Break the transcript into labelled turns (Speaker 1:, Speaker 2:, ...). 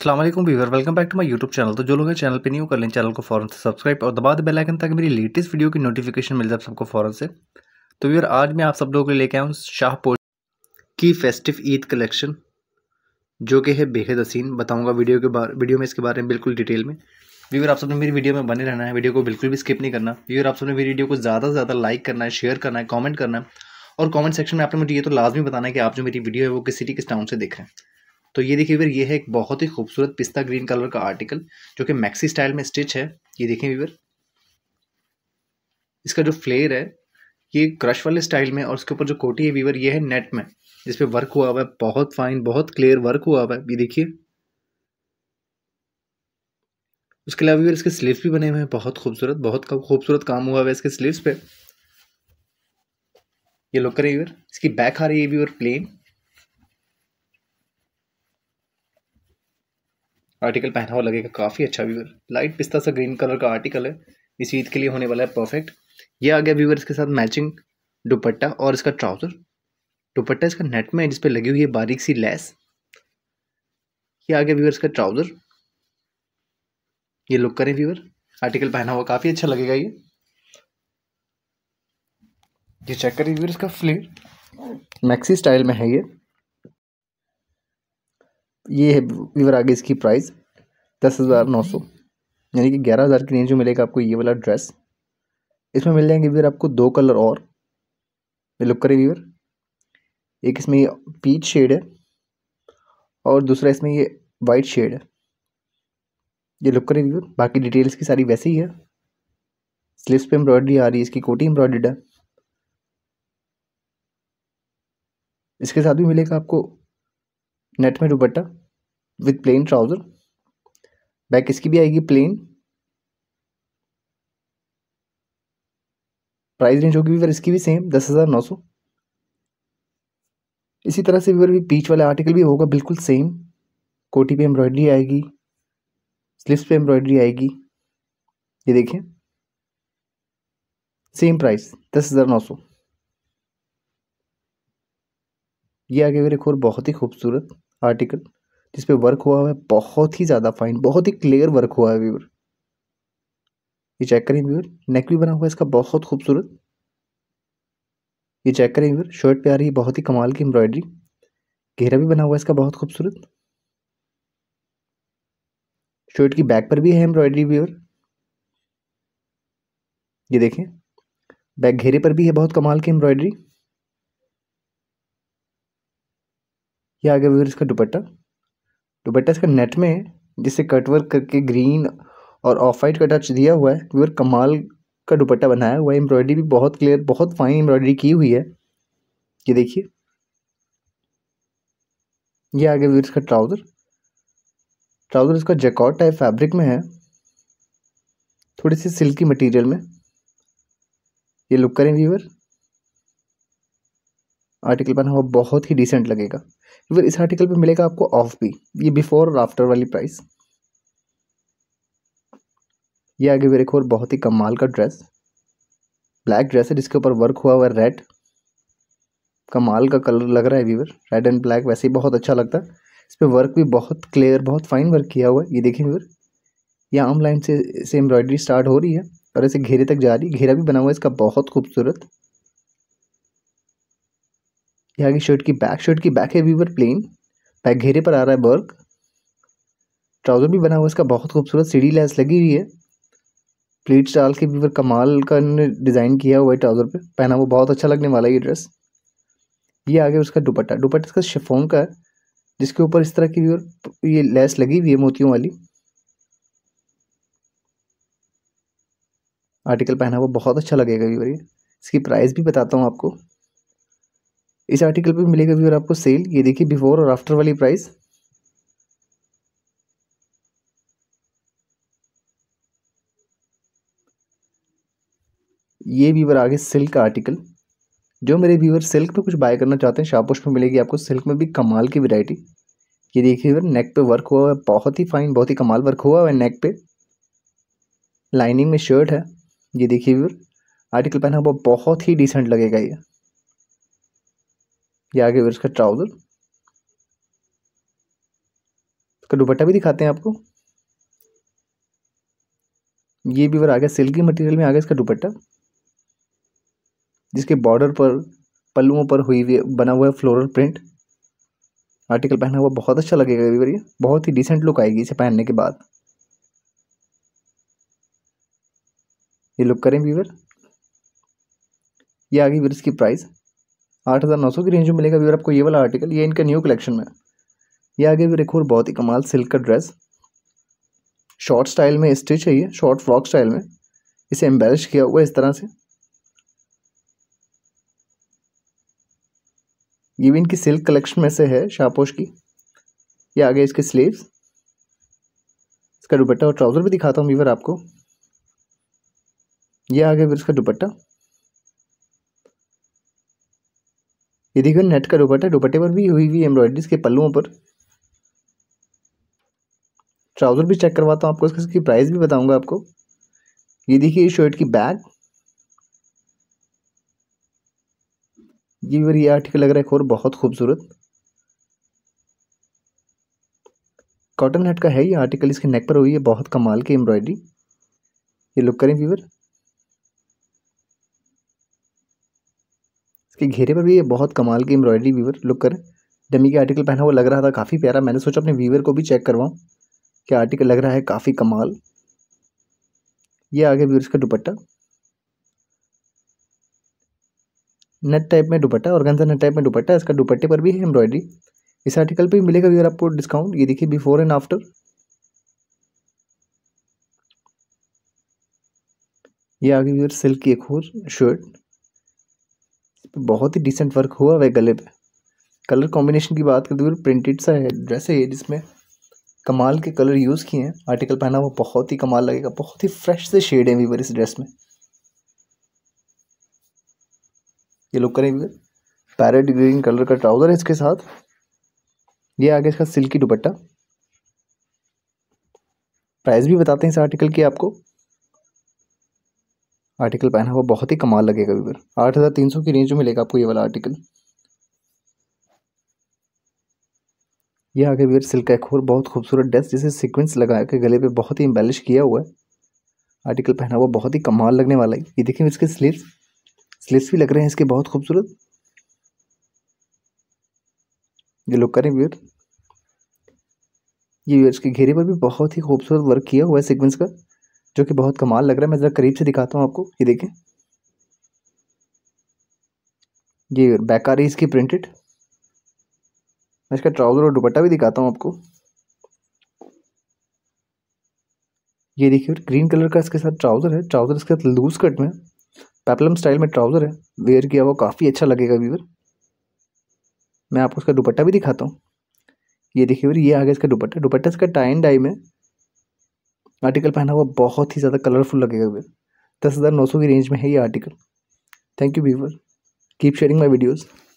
Speaker 1: Aslam viewer welcome back to my YouTube channel तो जो लोग चैनल पे हो कर लें चैनल को फॉरन से सब्सक्राइब और दबा दे बेल आइकन ताकि मेरी लेटेस्ट वीडियो की नोटिफिकेशन मिल जाए सबको फॉरन से तो वीवर आज मैं आप सब लोगों के लेके आया हूँ शाहपुर की फेस्टिव ईद कलेक्शन जो कि है बेहद हसीन बताऊँगा वीडियो के बारे वीडियो में इसके बारे में बिल्कुल डिटेल में वीवर आप सबने मेरी वीडियो में बने रहना है वीडियो को बिल्कुल भी स्किप नहीं करना व्यूअर आप सबने मेरी वीडियो को ज़्यादा से ज़्यादा लाइक करना है शेयर करना है कॉमेंट करना है और कॉमेंट सेक्शन में आपने मुझे ये तो लाजमी बताना है कि आप जो मेरी वीडियो है वो किस सिटी किस टाउन से देख रहे हैं तो ये देखिए व्यूवर ये है एक बहुत ही खूबसूरत पिस्ता ग्रीन कलर का आर्टिकल जो कि मैक्सी स्टाइल में स्टिच है ये देखिए व्यूवर इसका जो फ्लेयर है ये क्रश वाले स्टाइल में और उसके ऊपर जो कोटी है वीवर ये है नेट में जिस पे वर्क हुआ हुआ है बहुत फाइन बहुत क्लियर वर्क हुआ हुआ है ये देखिए उसके अलावा वीवर इसके स्लीव्स भी बने हुए हैं बहुत खूबसूरत बहुत खूबसूरत काम हुआ हुआ है इसके स्लीव्स पे ये लुक करें वीवर इसकी बैक आ रही है वीवर प्लेन आर्टिकल पहना हुआ लगेगा काफ़ी अच्छा व्यूवर लाइट पिस्ता सा ग्रीन कलर का आर्टिकल है इस ईद के लिए होने वाला है परफेक्ट ये आ गया व्यूवर इसके साथ मैचिंग दुपट्टा और इसका ट्राउज़र दुपट्टा इसका नेट में है जिसपे लगी हुई है बारीक सी लेस ये आ गया व्यूवर इसका ट्राउज़र ये लुक करें व्यूवर आर्टिकल पहना हुआ काफ़ी अच्छा लगेगा ये ये चेक करें व्यूवर इसका फ्लेयर मैक्सी स्टाइल में है ये ये है व्यूवर आगे इसकी प्राइस दस हज़ार नौ सौ हम्म। यानी कि ग्यारह हज़ार की रेंज में मिलेगा आपको ये वाला ड्रेस इसमें मिल जाएंगे फिर आपको दो कलर और ये लुक करें व्यूअर एक इसमें ये पीच शेड है और दूसरा इसमें ये वाइट शेड है ये लुक करें व्यूअर बाकी डिटेल्स की सारी वैसे ही है स्लिप्स पे एम्ब्रॉयडरी आ रही है इसकी कोटी एम्ब्रॉयडर्ड है इसके साथ भी मिलेगा आपको नेट में dupatta with plain trouser back इसकी भी आएगी प्लेन प्राइस रेंज होगी वीवर इसकी भी सेम दस हज़ार नौ सौ इसी तरह से वीवर भी पीच वाला आर्टिकल भी होगा बिल्कुल सेम कोटी पे एम्ब्रॉयडरी आएगी स्लीव्स पे एम्ब्रॉयडरी आएगी ये देखिए सेम प्राइस दस हज़ार नौ सौ ये आगे मेरे एक और बहुत ही खूबसूरत आर्टिकल जिस पे वर्क हुआ है बहुत ही ज़्यादा फाइन बहुत ही क्लियर वर्क हुआ है व्यूअर ये चेक करें व्यूअर नेक भी बना हुआ है इसका बहुत खूबसूरत ये चेक करें व्यूअर शर्ट पे आ रही है बहुत ही कमाल की एम्ब्रॉयडरी घेरा भी बना हुआ है इसका बहुत खूबसूरत शर्ट की बैक पर भी है एम्ब्रॉयडरी व्यूअर ये देखें बैक घेरे पर भी है बहुत कमाल की एम्ब्रॉयडरी ये आ गया व्यूअर इसका दुपट्टा तो बेटा इसका नेट में जिसे कटवर्क करके ग्रीन और ऑफ वाइट का टच दिया हुआ है प्योर कमाल का दुपट्टा बनाया हुआ है एम्ब्रॉयडरी भी बहुत क्लियर बहुत फाइन एम्ब्रॉयडरी की हुई है ये देखिए ये आ गया इसका ट्राउज़र ट्राउज़र इसका जैकॉट टाइप फैब्रिक में है थोड़ी सी सिल्की मटेरियल में ये लुक करें व्यूअर आर्टिकल बना हुआ बहुत ही डिसेंट लगेगा फिर इस आर्टिकल पे मिलेगा आपको ऑफ भी ये बिफोर और आफ्टर वाली प्राइस ये आगे मेरे को और बहुत ही कमाल का ड्रेस ब्लैक ड्रेस है जिसके ऊपर वर्क हुआ हुआ है रेड कमाल का कलर लग रहा है व्यूवर रेड एंड ब्लैक वैसे ही बहुत अच्छा लगता है इस पर वर्क भी बहुत क्लियर बहुत फाइन वर्क किया हुआ है ये देखें व्यूवर ये आम लाइन से से एम्ब्रॉयडरी स्टार्ट हो रही है और ऐसे घेरे तक जा रही है घेरा भी बना हुआ है इसका बहुत खूबसूरत यहाँ की शर्ट की बैक शर्ट की बैक है वीवर प्लेन बैक घेरे पर आ रहा है वर्क ट्राउज़र भी बना हुआ इसका बहुत खूबसूरत सीढ़ी लैस लगी हुई है प्लेट्स डाल के वीवर कमाल का डिज़ाइन किया हुआ है ट्राउज़र पे पहना हुआ बहुत अच्छा लगने वाला है ये ड्रेस ये आ गया उसका दुपट्टा दुपट्टा इसका शिफोन का है जिसके ऊपर इस तरह की वीवर ये लेस लगी हुई है मोतियों वाली आर्टिकल पहना हुआ बहुत अच्छा लगेगा वीवर ये इसकी प्राइस भी बताता हूँ आपको इस आर्टिकल पे मिलेगा व्यूअर आपको सेल ये देखिए बिफोर और आफ्टर वाली प्राइस ये व्यूअर आगे सिल्क आर्टिकल जो मेरे व्यूअर सिल्क पे कुछ बाय करना चाहते हैं शापोश में मिलेगी आपको सिल्क में भी कमाल की वैरायटी ये देखिए व्यूअर नेक पे वर्क हुआ है बहुत ही फाइन बहुत ही कमाल वर्क हुआ है नेक पे लाइनिंग में शर्ट है ये देखिए व्यूअर आर्टिकल पहना हुआ बहुत ही डिसेंट लगेगा ये ये आगे उसका ट्राउज़र इसका दुपट्टा भी दिखाते हैं आपको ये भी फिर आ गया सिल्की मटेरियल में आ गया इसका दुपट्टा जिसके बॉर्डर पर पल्लुओं पर हुई हुई बना हुआ है फ्लोरल प्रिंट आर्टिकल पहना हुआ बहुत अच्छा लगेगा वीवर ये बहुत ही डिसेंट लुक आएगी इसे पहनने के बाद ये लुक करें वीवर ये आ गई वीर इसकी प्राइस आठ हज़ार नौ सौ की रेंज में मिलेगा व्यूअर आपको ये वाला आर्टिकल ये इनका न्यू कलेक्शन में ये आगे भी एक और बहुत ही कमाल सिल्क का ड्रेस शॉर्ट स्टाइल में स्टिच है ये शॉर्ट फ्रॉक स्टाइल में इसे एम्बेलिश किया हुआ है इस तरह से ये भी इनकी सिल्क कलेक्शन में से है शापोश की ये आगे इसके स्लीव्स इसका दुपट्टा और ट्राउज़र भी दिखाता हूँ वीवर आपको ये आगे फिर इसका दुपट्टा ये देखो नेट का दुपट्टा दुपट्टे पर भी हुई हुई एम्ब्रॉयडरी के पल्लुओं पर ट्राउज़र भी चेक करवाता हूँ आपको इसका इसकी प्राइस भी बताऊंगा आपको ये देखिए इस शर्ट की बैग ये भी ये आर्टिकल लग रहा है एक और बहुत खूबसूरत कॉटन हेट का है ये आर्टिकल इसके नेक पर हुई है बहुत कमाल की एम्ब्रॉयडरी ये लुक करें फीवर इसके घेरे पर भी ये बहुत कमाल की एम्ब्रॉयडरी वीवर लुक कर डमी के आर्टिकल पहना हुआ लग रहा था काफ़ी प्यारा मैंने सोचा अपने वीवर को भी चेक करवाऊँ कि आर्टिकल लग रहा है काफ़ी कमाल ये आगे व्यवर्स का दुपट्टा नेट टाइप में दुपट्टा और गंजा नेट टाइप में दुपट्टा इसका दुपट्टे पर भी है एम्ब्रॉयडरी इस आर्टिकल पे मिलेगा व्यवर आपको डिस्काउंट ये देखिए बिफोर एंड आफ्टर ये आगे व्यवर सिल्क की एक और शर्ट बहुत ही डिसेंट वर्क हुआ हुआ है गले पे कलर कॉम्बिनेशन की बात करते हुए प्रिंटेड सा है ड्रेस है ये जिसमें कमाल के कलर यूज़ किए हैं आर्टिकल पहना हुआ बहुत ही कमाल लगेगा बहुत ही फ्रेश से शेड है वीवर इस ड्रेस में ये लुक करें वीवर पैरेट ग्रीन कलर का ट्राउज़र है इसके साथ ये आगे इसका सिल्की दुपट्टा प्राइस भी बताते हैं इस आर्टिकल की आपको आर्टिकल पहना हुआ बहुत ही कमाल लगेगा व्यवर आठ हज़ार तीन सौ की रेंज में मिलेगा आपको ये वाला आर्टिकल ये आगे व्यूअर सिल्क का एक और बहुत खूबसूरत ड्रेस जिसे सीक्वेंस लगा के गले पे बहुत ही एम्बेलिश किया हुआ है आर्टिकल पहना हुआ बहुत ही कमाल लगने वाला है ये देखिए इसके स्लीव्स स्लीव्स भी लग रहे हैं इसके बहुत खूबसूरत ये लोग करें व्यूअर ये व्यूअर्स के घेरे पर भी बहुत ही खूबसूरत वर्क किया हुआ है सीक्वेंस का जो कि बहुत कमाल लग रहा है मैं ज़रा करीब से दिखाता हूँ आपको ये देखें ये बैक आ रही इसकी प्रिंटेड मैं इसका ट्राउज़र और दुपट्टा भी दिखाता हूँ आपको ये देखिए ग्रीन कलर का इसके साथ ट्राउज़र है ट्राउज़र इसके साथ लूज कट में पेपलम स्टाइल में ट्राउज़र है वेयर किया हुआ काफ़ी अच्छा लगेगा व्यूवर मैं आपको इसका दुपट्टा भी दिखाता हूँ ये देखिए ये आ गया इसका दुपट्टा दुपट्टा इसका टाइन डाई में आर्टिकल पहना हुआ बहुत ही ज़्यादा कलरफुल लगेगा फिर दस हज़ार नौ सौ की रेंज में है ये article thank you viewer keep sharing my videos